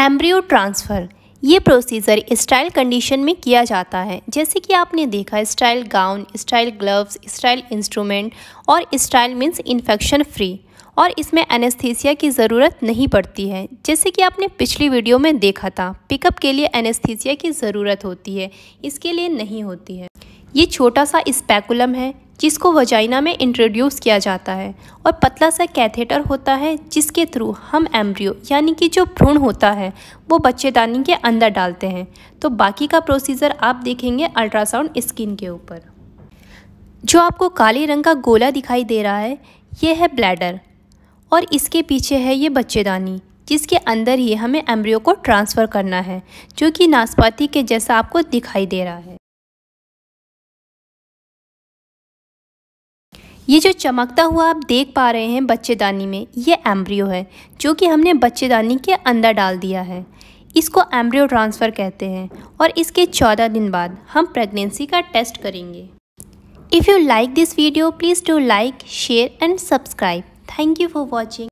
embryo transfer ये procedure sterile condition में किया जाता है जैसे कि आपने देखा sterile gown sterile gloves sterile instrument और स्टाइल मीन्स इन्फेक्शन फ्री और इसमें एनेस्थीसिया की ज़रूरत नहीं पड़ती है जैसे कि आपने पिछली वीडियो में देखा था पिकअप के लिए एनेस्थीसिया की ज़रूरत होती है इसके लिए नहीं होती है ये छोटा सा स्पैकुलम है जिसको वजाइना में इंट्रोड्यूस किया जाता है और पतला सा कैथेटर होता है जिसके थ्रू हम एम्ब्रियो यानी कि जो भ्रूण होता है वो बच्चेदानी के अंदर डालते हैं तो बाकी का प्रोसीजर आप देखेंगे अल्ट्रासाउंड स्किन के ऊपर जो आपको काले रंग का गोला दिखाई दे रहा है ये है ब्लैडर और इसके पीछे है ये बच्चेदानी जिसके अंदर ही हमें एम्ब्रियो को ट्रांसफ़र करना है जो कि नाशपाती के जैसा आपको दिखाई दे रहा है ये जो चमकता हुआ आप देख पा रहे हैं बच्चेदानी में ये एम्ब्रियो है जो कि हमने बच्चेदानी के अंदर डाल दिया है इसको एम्ब्रियो ट्रांसफ़र कहते हैं और इसके चौदह दिन बाद हम प्रेगनेंसी का टेस्ट करेंगे if you like this video please do like share and subscribe thank you for watching